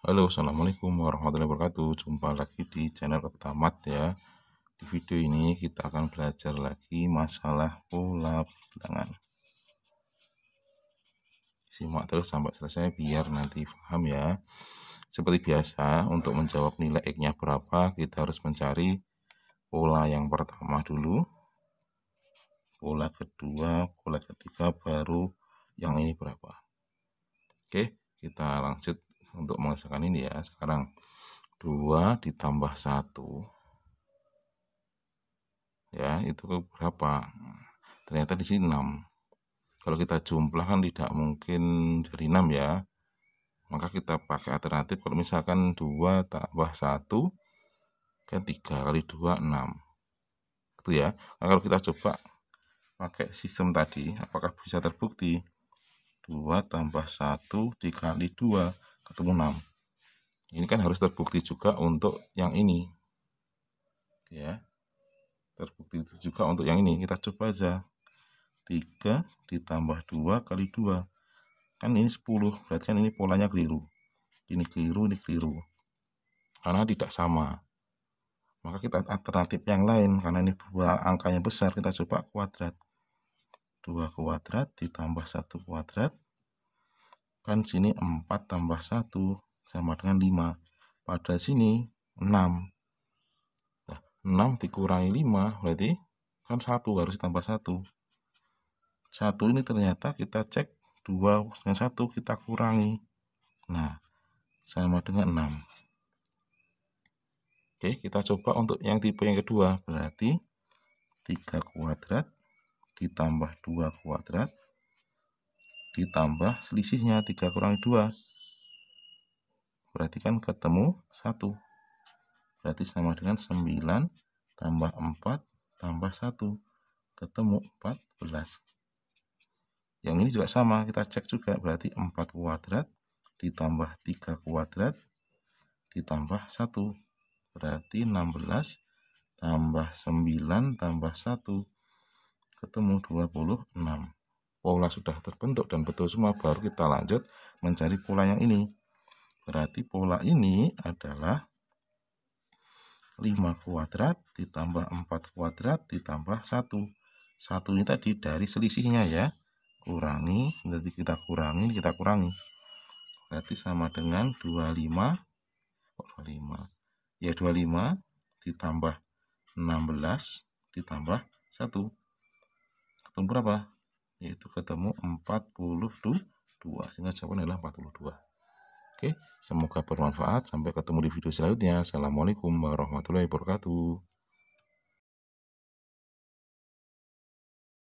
Halo assalamualaikum warahmatullahi wabarakatuh jumpa lagi di channel Tamat ya di video ini kita akan belajar lagi masalah pola bilangan simak terus sampai selesai biar nanti paham ya seperti biasa untuk menjawab nilai X nya berapa kita harus mencari pola yang pertama dulu pola kedua pola ketiga baru yang ini berapa oke kita lanjut untuk mengerjakan ini ya sekarang 2 ditambah 1 ya itu berapa ternyata di sini 6 kalau kita jumlah kan tidak mungkin dari 6 ya maka kita pakai alternatif kalau misalkan 2 tambah 1 kan 3 kali 2 6 itu ya nah, kalau kita coba pakai sistem tadi apakah bisa terbukti 2 tambah 1 dikali 2 ketemu 6 ini kan harus terbukti juga untuk yang ini ya terbukti juga untuk yang ini kita coba aja 3 ditambah 2 kali 2 kan ini 10 berarti kan ini polanya keliru ini keliru ini keliru karena tidak sama maka kita alternatif yang lain karena ini dua angkanya besar kita coba kuadrat 2 kuadrat ditambah 1 kuadrat kan sini 4 tambah 1 sama dengan 5 pada sini 6 nah, 6 dikurangi 5 berarti kan 1 harus tambah 1 1 ini ternyata kita cek 2 dengan 1 kita kurangi nah sama dengan 6 Oke, kita coba untuk yang tipe yang kedua. Berarti 3 kuadrat ditambah 2 kuadrat ditambah selisihnya 3 kurang 2 berarti kan ketemu 1 berarti sama dengan 9 tambah 4 tambah 1 ketemu 14 yang ini juga sama kita cek juga berarti 4 kuadrat ditambah 3 kuadrat ditambah 1 berarti 16 tambah 9 tambah 1 ketemu 26 pola sudah terbentuk dan betul semua baru kita lanjut mencari pola yang ini berarti pola ini adalah 5 kuadrat ditambah 4 kuadrat ditambah 1 1 ini tadi dari selisihnya ya kurangi berarti kita kurangi kita kurangi berarti sama dengan 25 25 ya 25 ditambah 16 ditambah 1 atau berapa yaitu ketemu 42 sehingga jawaban adalah 42 oke semoga bermanfaat sampai ketemu di video selanjutnya assalamualaikum warahmatullahi wabarakatuh